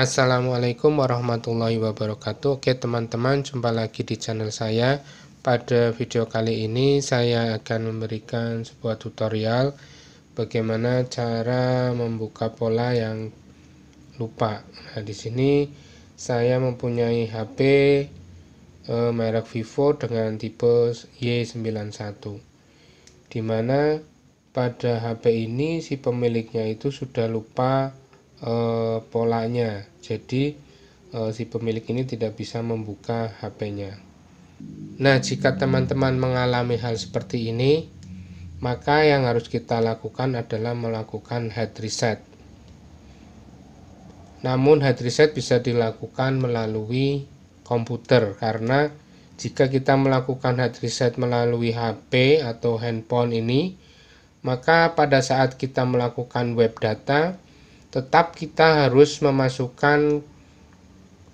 Assalamualaikum warahmatullahi wabarakatuh Oke teman-teman jumpa lagi di channel saya Pada video kali ini saya akan memberikan sebuah tutorial Bagaimana cara membuka pola yang lupa Nah di sini saya mempunyai HP e, eh, merek Vivo dengan tipe Y91 Dimana pada HP ini si pemiliknya itu sudah lupa Eh, polanya jadi eh, si pemilik ini tidak bisa membuka HP-nya nah jika teman-teman mengalami hal seperti ini maka yang harus kita lakukan adalah melakukan head reset namun head reset bisa dilakukan melalui komputer karena jika kita melakukan head reset melalui HP atau handphone ini, maka pada saat kita melakukan web data, tetap kita harus memasukkan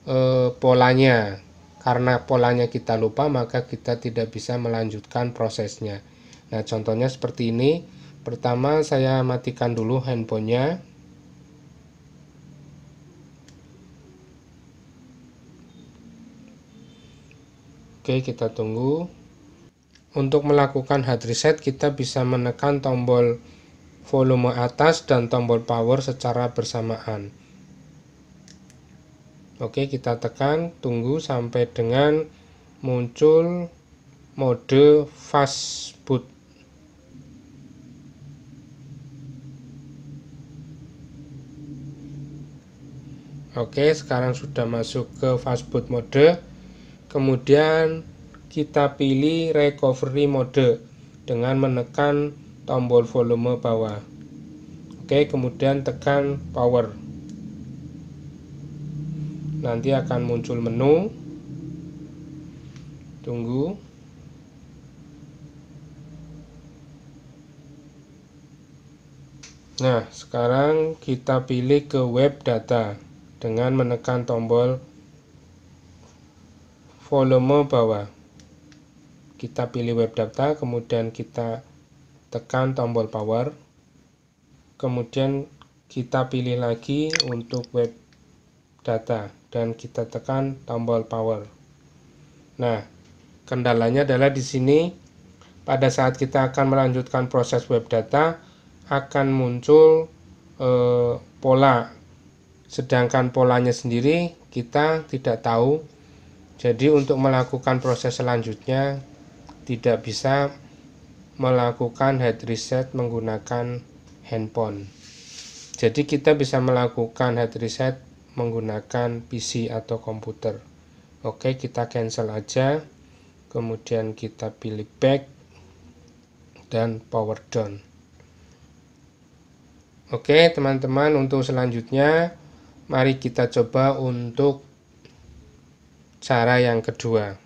e, polanya karena polanya kita lupa maka kita tidak bisa melanjutkan prosesnya nah contohnya seperti ini pertama saya matikan dulu handphonenya Oke kita tunggu untuk melakukan hard reset kita bisa menekan tombol volume atas dan tombol power secara bersamaan. Oke, kita tekan, tunggu sampai dengan muncul mode fast boot. Oke, sekarang sudah masuk ke fast boot mode. Kemudian kita pilih recovery mode dengan menekan tombol volume bawah. Oke, kemudian tekan power. Nanti akan muncul menu. Tunggu. Nah, sekarang kita pilih ke web data dengan menekan tombol volume bawah. Kita pilih web data, kemudian kita tekan tombol power kemudian kita pilih lagi untuk web data dan kita tekan tombol power nah kendalanya adalah di sini pada saat kita akan melanjutkan proses web data akan muncul eh, pola sedangkan polanya sendiri kita tidak tahu jadi untuk melakukan proses selanjutnya tidak bisa melakukan head reset menggunakan handphone. Jadi kita bisa melakukan head reset menggunakan PC atau komputer. Oke, kita cancel aja. Kemudian kita pilih back dan power down. Oke, teman-teman, untuk selanjutnya mari kita coba untuk cara yang kedua.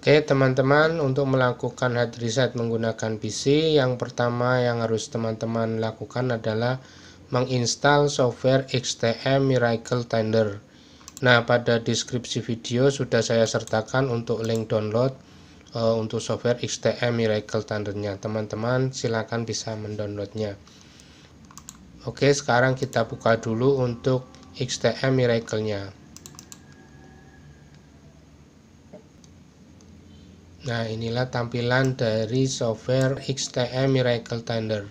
Oke teman-teman untuk melakukan hard reset menggunakan PC yang pertama yang harus teman-teman lakukan adalah menginstal software XTM Miracle Tender Nah pada deskripsi video sudah saya sertakan untuk link download e, untuk software XTM Miracle Tendernya teman-teman silakan bisa mendownloadnya Oke sekarang kita buka dulu untuk XTM Miracle-nya Nah inilah tampilan dari software XTM Miracle Tender.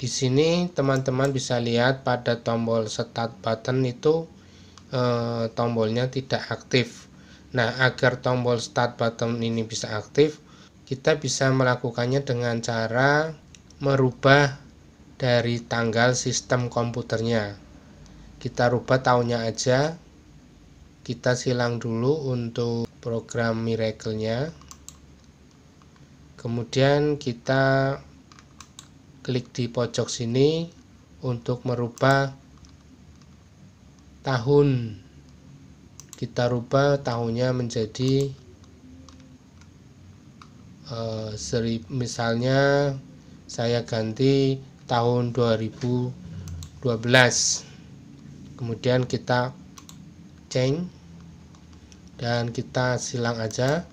Di sini teman-teman bisa lihat pada tombol Start button itu eh, tombolnya tidak aktif. Nah agar tombol Start button ini bisa aktif, kita bisa melakukannya dengan cara merubah dari tanggal sistem komputernya. Kita rubah tahunnya aja. Kita silang dulu untuk program miracle-nya kemudian kita klik di pojok sini untuk merubah tahun kita rubah tahunnya menjadi uh, seri, misalnya saya ganti tahun 2012 kemudian kita change dan kita silang aja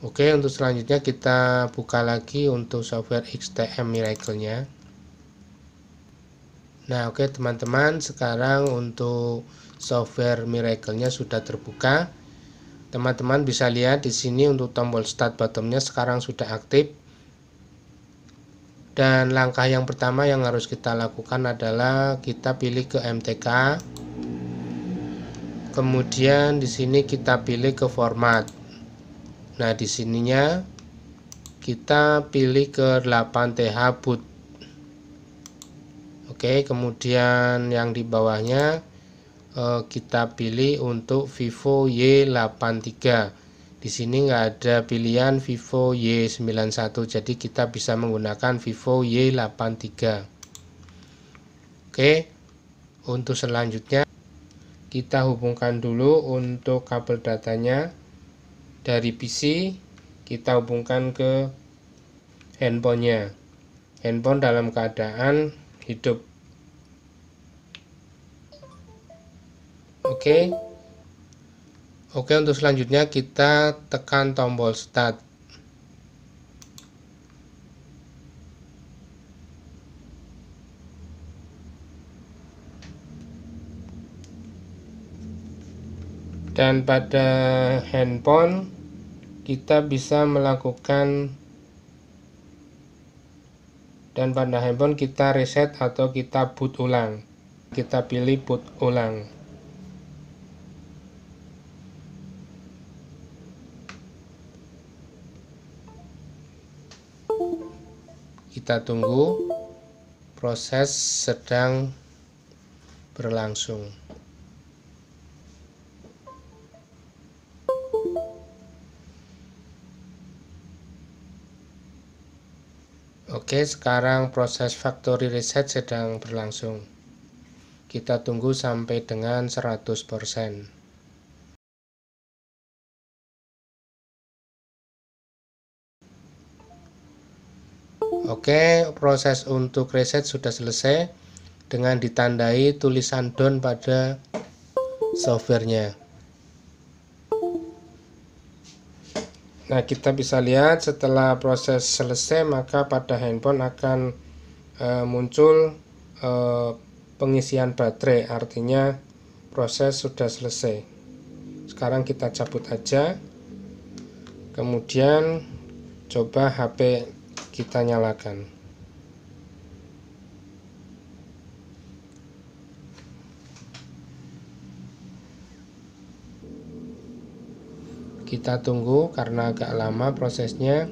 oke untuk selanjutnya kita buka lagi untuk software XTM Miracle nya nah oke teman-teman sekarang untuk software Miracle nya sudah terbuka teman-teman bisa lihat di sini untuk tombol start nya sekarang sudah aktif dan langkah yang pertama yang harus kita lakukan adalah kita pilih ke MTK kemudian di sini kita pilih ke format nah di sininya kita pilih ke 8th boot oke kemudian yang di bawahnya eh, kita pilih untuk vivo y83 di sini nggak ada pilihan Vivo Y91 jadi kita bisa menggunakan Vivo Y83 oke untuk selanjutnya kita hubungkan dulu untuk kabel datanya dari PC kita hubungkan ke handphonenya handphone dalam keadaan hidup oke okay. oke okay, untuk selanjutnya kita tekan tombol start dan pada handphone kita bisa melakukan dan pada handphone kita reset atau kita boot ulang kita pilih boot ulang kita tunggu proses sedang berlangsung sekarang proses factory reset sedang berlangsung. Kita tunggu sampai dengan 100%. Oke, proses untuk reset sudah selesai dengan ditandai tulisan down pada softwarenya. Nah, kita bisa lihat setelah proses selesai, maka pada handphone akan e, muncul e, pengisian baterai, artinya proses sudah selesai. Sekarang kita cabut aja, kemudian coba HP kita nyalakan. Kita tunggu karena agak lama prosesnya.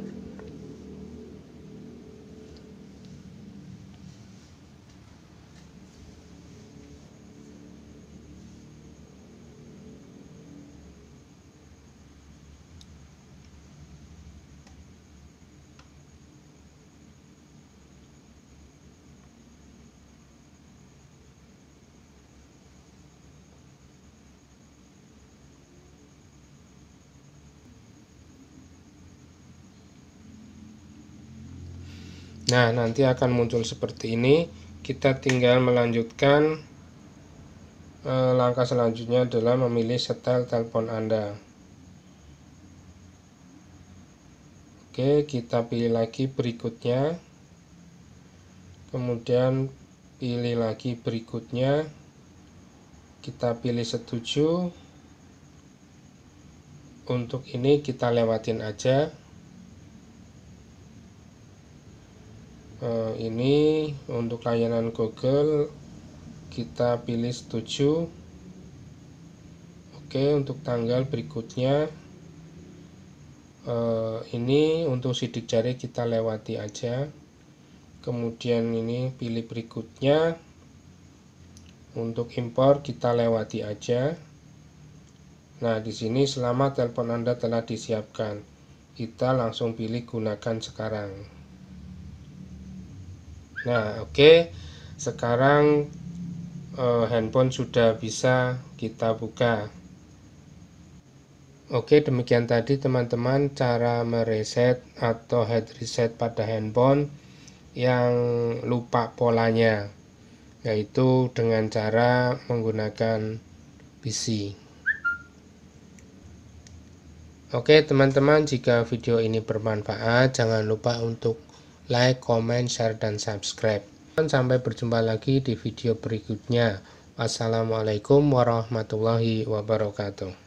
Nah, nanti akan muncul seperti ini. Kita tinggal melanjutkan eh, langkah selanjutnya adalah memilih setel telepon Anda. Oke, kita pilih lagi berikutnya. Kemudian pilih lagi berikutnya. Kita pilih setuju. Untuk ini kita lewatin aja. eh, ini untuk layanan Google kita pilih setuju oke untuk tanggal berikutnya eh, ini untuk sidik jari kita lewati aja kemudian ini pilih berikutnya untuk impor kita lewati aja nah di sini selama telepon anda telah disiapkan kita langsung pilih gunakan sekarang Nah, oke. Okay. Sekarang uh, handphone sudah bisa kita buka. Oke, demikian tadi teman-teman cara mereset atau head reset pada handphone yang lupa polanya yaitu dengan cara menggunakan PC. Oke, teman-teman, jika video ini bermanfaat, jangan lupa untuk like, comment, share, dan subscribe. Sampai berjumpa lagi di video berikutnya. Assalamualaikum warahmatullahi wabarakatuh.